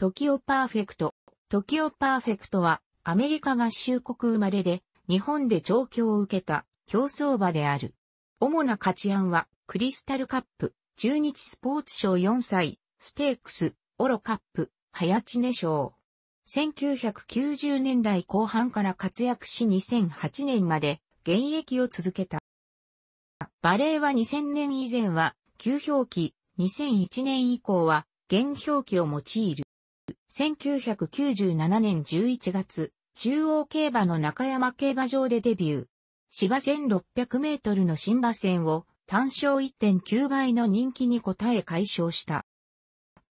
トキオパーフェクト。トキオパーフェクトは、アメリカ合衆国生まれで、日本で調教を受けた競走馬である。主な価値案は、クリスタルカップ、中日スポーツ賞4歳、ステークス、オロカップ、早知根賞。1990年代後半から活躍し2008年まで現役を続けた。バレーは2000年以前は旧表記、2001年以降は現表記を用いる。1997年11月、中央競馬の中山競馬場でデビュー。芝1600メートルの新馬戦を単勝1.9倍の人気に応え解消した。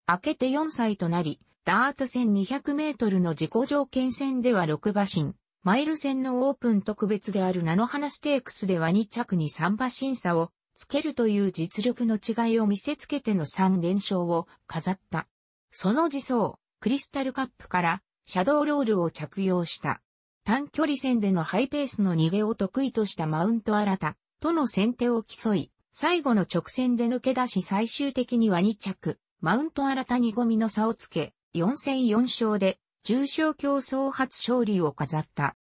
明けて4歳となり、ダート戦200メートルの自己条件戦では6馬身、マイル戦のオープン特別であるノの花ステークスでは2着に3馬審差をつけるという実力の違いを見せつけての3連勝を飾った。その自走、クリスタルカップからシャドーロールを着用した。短距離戦でのハイペースの逃げを得意としたマウント新たとの先手を競い、最後の直線で抜け出し最終的には2着、マウント新たにゴミの差をつけ、4戦4勝で重賞競争初勝利を飾った。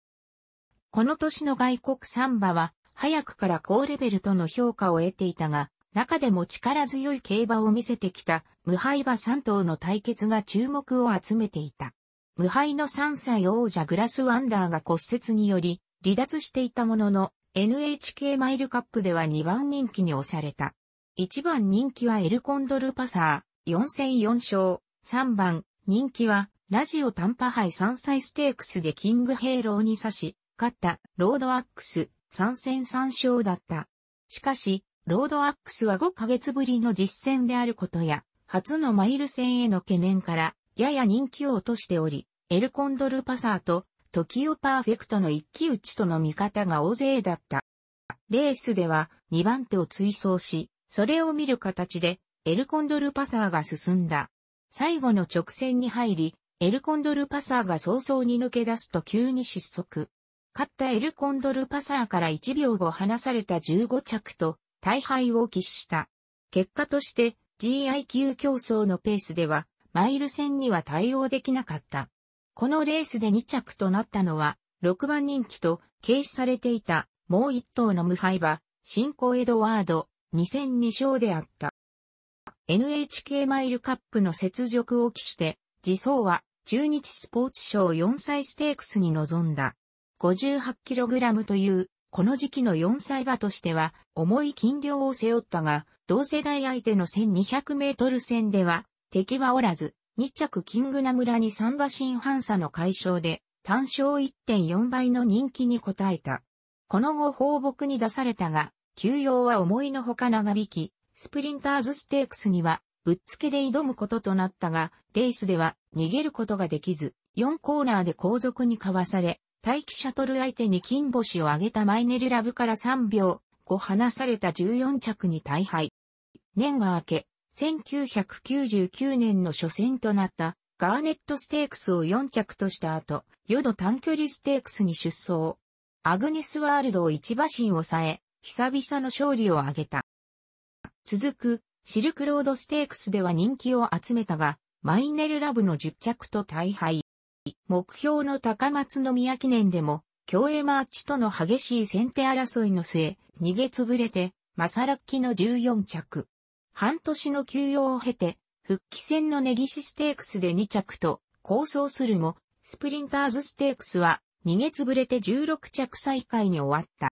この年の外国サンバは早くから高レベルとの評価を得ていたが、中でも力強い競馬を見せてきた無敗馬3頭の対決が注目を集めていた。無敗の3歳王者グラスワンダーが骨折により離脱していたものの NHK マイルカップでは2番人気に押された。1番人気はエルコンドルパサー、4戦4勝、3番人気はラジオ短波杯3歳ステークスでキングヘイローに刺し、勝ったロードアックス3戦3勝だった。しかし、ロードアックスは5ヶ月ぶりの実戦であることや、初のマイル戦への懸念から、やや人気を落としており、エルコンドルパサーとトキオパーフェクトの一騎打ちとの見方が大勢だった。レースでは2番手を追走し、それを見る形でエルコンドルパサーが進んだ。最後の直線に入り、エルコンドルパサーが早々に抜け出すと急に失速。勝ったエルコンドルパサーから1秒後離された15着と大敗を喫した。結果として GIQ 競争のペースではマイル戦には対応できなかった。このレースで2着となったのは6番人気と軽視されていたもう1頭の無敗馬、新興エドワード2戦2勝であった。NHK マイルカップの雪辱を期して、自走は中日スポーツ賞4歳ステークスに臨んだ。58kg というこの時期の4歳馬としては、重い金量を背負ったが、同世代相手の1200メートル戦では、敵はおらず、2着キングナ村に3馬身半差の解消で、単勝1.4倍の人気に応えた。この後放牧に出されたが、休養は思いのほか長引き、スプリンターズステークスには、ぶっつけで挑むこととなったが、レースでは逃げることができず、4コーナーで後続にかわされ、待機シャトル相手に金星を挙げたマイネルラブから3秒後離された14着に大敗。年が明け、1999年の初戦となったガーネットステークスを4着とした後、ヨド短距離ステークスに出走。アグネスワールドを一馬身抑え、久々の勝利を挙げた。続く、シルクロードステークスでは人気を集めたが、マイネルラブの10着と大敗。目標の高松宮記念でも、競泳マーチとの激しい先手争いの末、逃げ潰れて、マサラッキの14着。半年の休養を経て、復帰戦のネギシステークスで2着と、構想するも、スプリンターズステークスは、逃げ潰れて16着再開に終わった。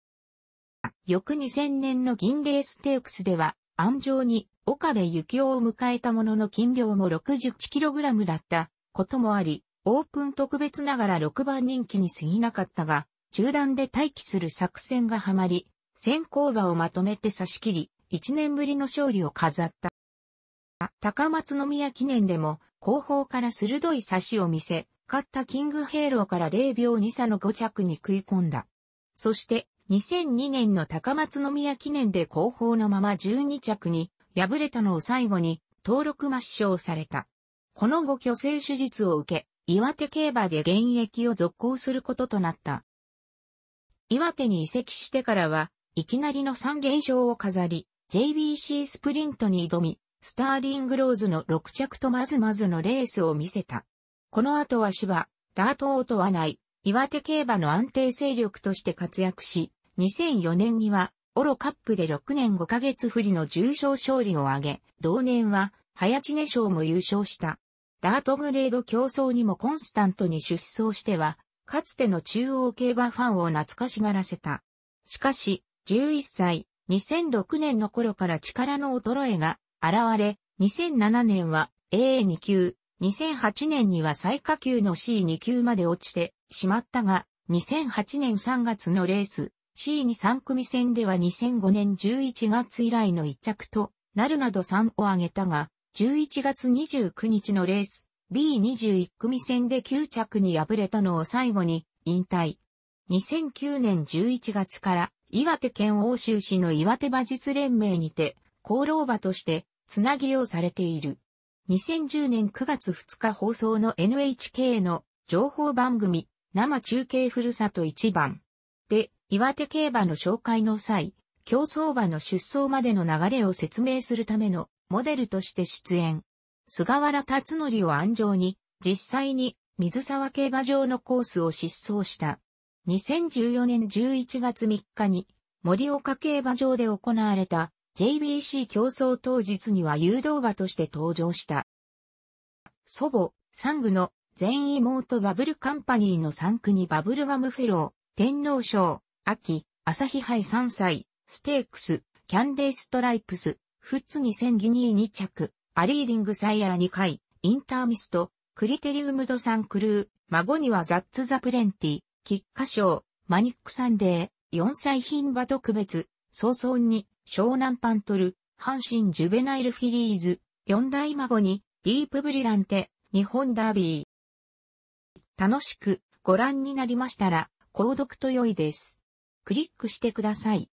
翌2000年の銀レーステークスでは、安城に岡部幸雄を迎えたものの金量も 61kg だったこともあり、オープン特別ながら6番人気に過ぎなかったが、中断で待機する作戦がはまり、先行馬をまとめて差し切り、1年ぶりの勝利を飾った。高松宮記念でも、後方から鋭い差しを見せ、勝ったキングヘイローから0秒2差の5着に食い込んだ。そして、2002年の高松宮記念で後方のまま12着に敗れたのを最後に登録抹消された。この後虚勢手術を受け、岩手競馬で現役を続行することとなった。岩手に移籍してからは、いきなりの3連勝を飾り、JBC スプリントに挑み、スターリングローズの6着とまずまずのレースを見せた。この後は芝、ダートを問わない、岩手競馬の安定勢力として活躍し、2004年には、オロカップで6年5ヶ月振りの重賞勝利を挙げ、同年は、早知根賞も優勝した。ダートグレード競争にもコンスタントに出走しては、かつての中央競馬ファンを懐かしがらせた。しかし、11歳、2006年の頃から力の衰えが現れ、2007年は A2 級、2008年には最下級の C2 級まで落ちてしまったが、2008年3月のレース、C23 組戦では2005年11月以来の1着となるなど3を挙げたが、11月29日のレース、B21 組戦で9着に敗れたのを最後に引退。2009年11月から岩手県欧州市の岩手馬術連盟にて、功労馬としてつなぎをされている。2010年9月2日放送の NHK の情報番組生中継ふるさと1番で岩手競馬の紹介の際、競争馬の出走までの流れを説明するためのモデルとして出演。菅原達則を安城に、実際に水沢競馬場のコースを失踪した。2014年11月3日に、森岡競馬場で行われた JBC 競争当日には誘導馬として登場した。祖母、ン具の全妹バブルカンパニーの3区にバブルガムフェロー、天皇賞、秋、朝日杯3歳、ステークス、キャンデーストライプス、フッツに0 0 0ギニー2着、アリーディングサイヤー2回、インターミスト、クリテリウムドサンクルー、孫にはザッツザプレンティ、ショー、マニックサンデー、4歳品馬特別、早々に、湘南パントル、阪神ジュベナイルフィリーズ、4代孫に、ディープブリランテ、日本ダービー。楽しくご覧になりましたら、購読と良いです。クリックしてください。